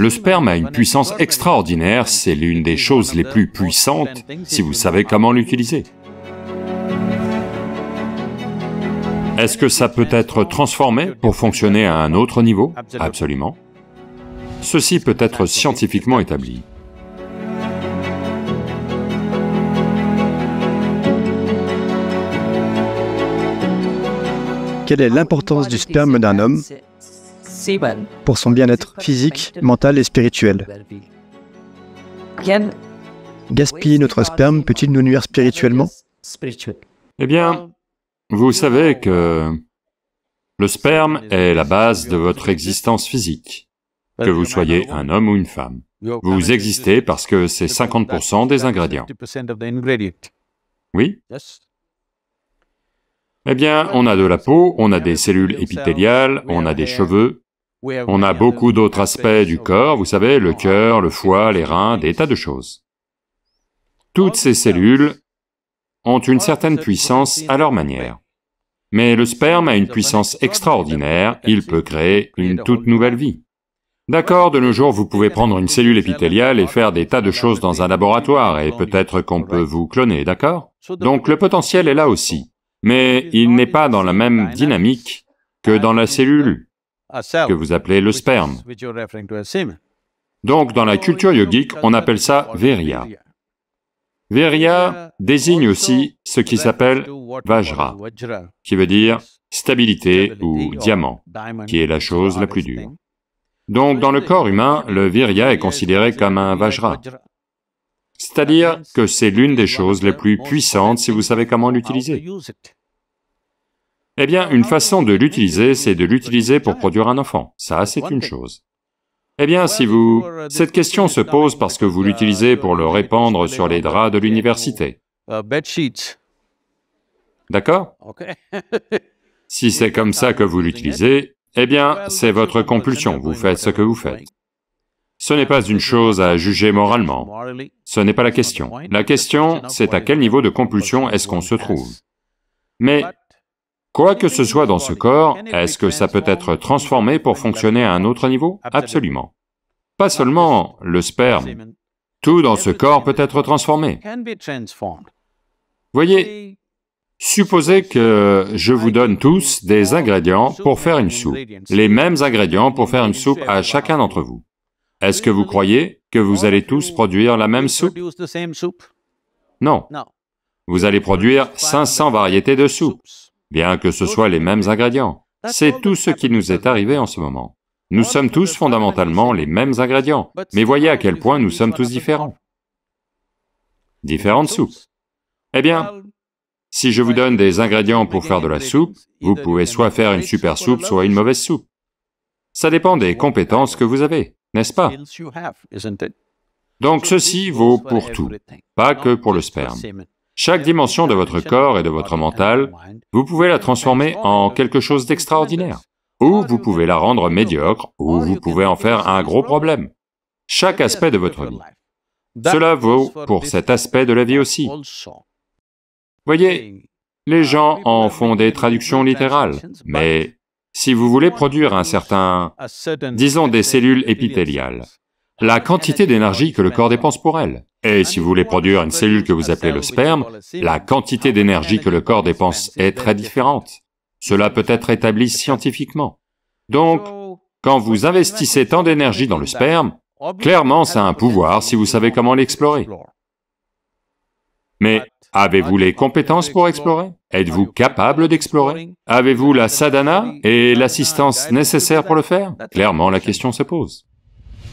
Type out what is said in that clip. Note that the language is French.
Le sperme a une puissance extraordinaire, c'est l'une des choses les plus puissantes si vous savez comment l'utiliser. Est-ce que ça peut être transformé pour fonctionner à un autre niveau Absolument. Ceci peut être scientifiquement établi. Quelle est l'importance du sperme d'un homme pour son bien-être physique, mental et spirituel. Gaspiller notre sperme peut-il nous nuire spirituellement Eh bien, vous savez que le sperme est la base de votre existence physique, que vous soyez un homme ou une femme. Vous existez parce que c'est 50% des ingrédients. Oui Eh bien, on a de la peau, on a des cellules épithéliales, on a des cheveux, on a beaucoup d'autres aspects du corps, vous savez, le cœur, le foie, les reins, des tas de choses. Toutes ces cellules ont une certaine puissance à leur manière. Mais le sperme a une puissance extraordinaire, il peut créer une toute nouvelle vie. D'accord, de nos jours, vous pouvez prendre une cellule épithéliale et faire des tas de choses dans un laboratoire, et peut-être qu'on peut vous cloner, d'accord Donc le potentiel est là aussi, mais il n'est pas dans la même dynamique que dans la cellule que vous appelez le sperme. Donc dans la culture yogique, on appelle ça Virya. Virya désigne aussi ce qui s'appelle Vajra, qui veut dire stabilité ou diamant, qui est la chose la plus dure. Donc dans le corps humain, le Virya est considéré comme un Vajra, c'est-à-dire que c'est l'une des choses les plus puissantes si vous savez comment l'utiliser. Eh bien, une façon de l'utiliser, c'est de l'utiliser pour produire un enfant. Ça, c'est une chose. Eh bien, si vous... Cette question se pose parce que vous l'utilisez pour le répandre sur les draps de l'université. Euh, D'accord Si c'est comme ça que vous l'utilisez, eh bien, c'est votre compulsion, vous faites ce que vous faites. Ce n'est pas une chose à juger moralement, ce n'est pas la question. La question, c'est à quel niveau de compulsion est-ce qu'on se trouve. Mais Quoi que ce soit dans ce corps, est-ce que ça peut être transformé pour fonctionner à un autre niveau Absolument. Pas seulement le sperme, tout dans ce corps peut être transformé. Voyez, supposez que je vous donne tous des ingrédients pour faire une soupe, les mêmes ingrédients pour faire une soupe à chacun d'entre vous. Est-ce que vous croyez que vous allez tous produire la même soupe Non. Vous allez produire 500 variétés de soupes bien que ce soit les mêmes ingrédients. C'est tout ce qui nous est arrivé en ce moment. Nous sommes tous fondamentalement les mêmes ingrédients, mais voyez à quel point nous sommes tous différents. Différentes soupes. Eh bien, si je vous donne des ingrédients pour faire de la soupe, vous pouvez soit faire une super soupe, soit une mauvaise soupe. Ça dépend des compétences que vous avez, n'est-ce pas Donc ceci vaut pour tout, pas que pour le sperme. Chaque dimension de votre corps et de votre mental, vous pouvez la transformer en quelque chose d'extraordinaire. Ou vous pouvez la rendre médiocre, ou vous pouvez en faire un gros problème. Chaque aspect de votre vie. Cela vaut pour cet aspect de la vie aussi. Voyez, les gens en font des traductions littérales, mais si vous voulez produire un certain... disons des cellules épithéliales, la quantité d'énergie que le corps dépense pour elle. Et si vous voulez produire une cellule que vous appelez le sperme, la quantité d'énergie que le corps dépense est très différente. Cela peut être établi scientifiquement. Donc, quand vous investissez tant d'énergie dans le sperme, clairement ça a un pouvoir si vous savez comment l'explorer. Mais avez-vous les compétences pour explorer Êtes-vous capable d'explorer Avez-vous la sadhana et l'assistance nécessaire pour le faire Clairement, la question se pose.